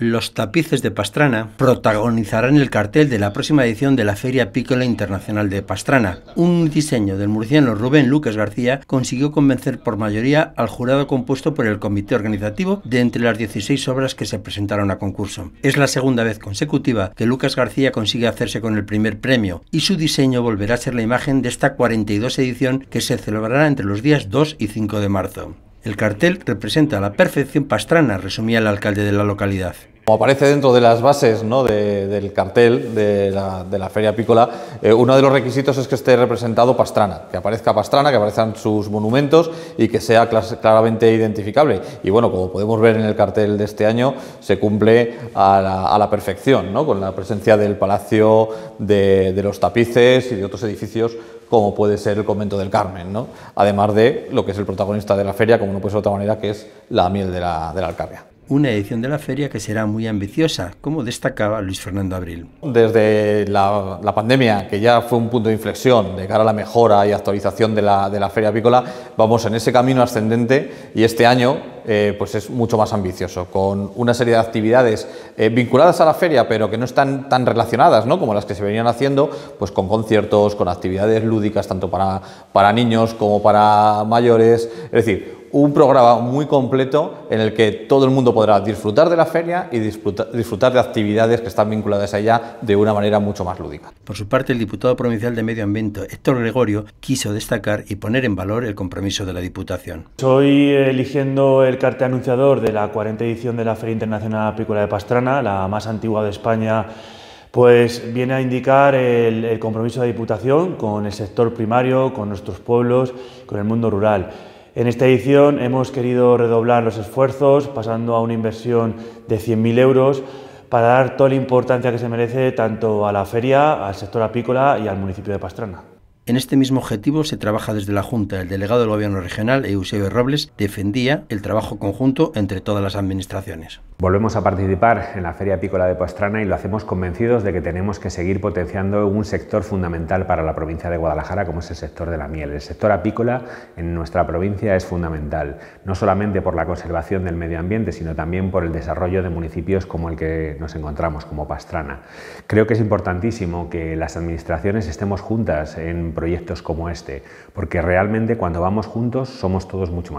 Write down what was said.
Los tapices de Pastrana protagonizarán el cartel de la próxima edición de la Feria Pícola Internacional de Pastrana. Un diseño del murciano Rubén Lucas García consiguió convencer por mayoría al jurado compuesto por el comité organizativo de entre las 16 obras que se presentaron a concurso. Es la segunda vez consecutiva que Lucas García consigue hacerse con el primer premio y su diseño volverá a ser la imagen de esta 42 edición que se celebrará entre los días 2 y 5 de marzo. El cartel representa la perfección pastrana, resumía el alcalde de la localidad. Como aparece dentro de las bases del cartel de la, Feria pícola, eh, uno de los requisitos es que esté representado Pastrana, que aparezca Pastrana, que aparezcan sus monumentos y que sea claramente identificable. Y bueno, como podemos ver en el cartel de este año, se cumple a la, perfección, con la presencia del Palacio de, los Tapices y de otros edificios como puede ser el convento del Carmen, además de lo que es el protagonista de la feria, como no puede ser de otra manera, que es la miel de la, de la Alcarria una edición de la feria que será muy ambiciosa, como destacaba Luis Fernando Abril. Desde la, pandemia, que ya fue un punto de inflexión de cara a la mejora y actualización de la, de la feria apícola, vamos en ese camino ascendente y este año eh, pues es mucho más ambicioso, con una serie de actividades eh, vinculadas a la feria, pero que no están tan relacionadas, ¿no? Como las que se venían haciendo, pues con conciertos, con actividades lúdicas, tanto para, para niños como para mayores. Es decir, un programa muy completo en el que todo el mundo podrá disfrutar de la feria y disfrutar, de actividades que están vinculadas a ella de una manera mucho más lúdica. Por su parte, el diputado provincial de Medio Ambiente, Héctor Gregorio, quiso destacar y poner en valor el compromiso de la Diputación. soy eligiendo el cartel anunciador de la 40 edición de la Feria Internacional Apícola de Pastrana, la más antigua de España, pues viene a indicar el, compromiso de Diputación con el sector primario, con nuestros pueblos, con el mundo rural. En esta edición hemos querido redoblar los esfuerzos, pasando a una inversión de 100.000 euros para dar toda la importancia que se merece tanto a la feria, al sector apícola y al municipio de Pastrana. En este mismo objetivo se trabaja desde la Junta. El delegado del Gobierno Regional, Eusebio Robles, defendía el trabajo conjunto entre todas las administraciones. Volvemos a participar en la Feria Apícola de Pastrana y lo hacemos convencidos de que tenemos que seguir potenciando un sector fundamental para la provincia de Guadalajara, como es el sector de la miel. El sector apícola en nuestra provincia es fundamental, no solamente por la conservación del medio ambiente, sino también por el desarrollo de municipios como el que nos encontramos, como Pastrana. Creo que es importantísimo que las administraciones estemos juntas en proyectos como este, porque realmente cuando vamos juntos somos todos mucho más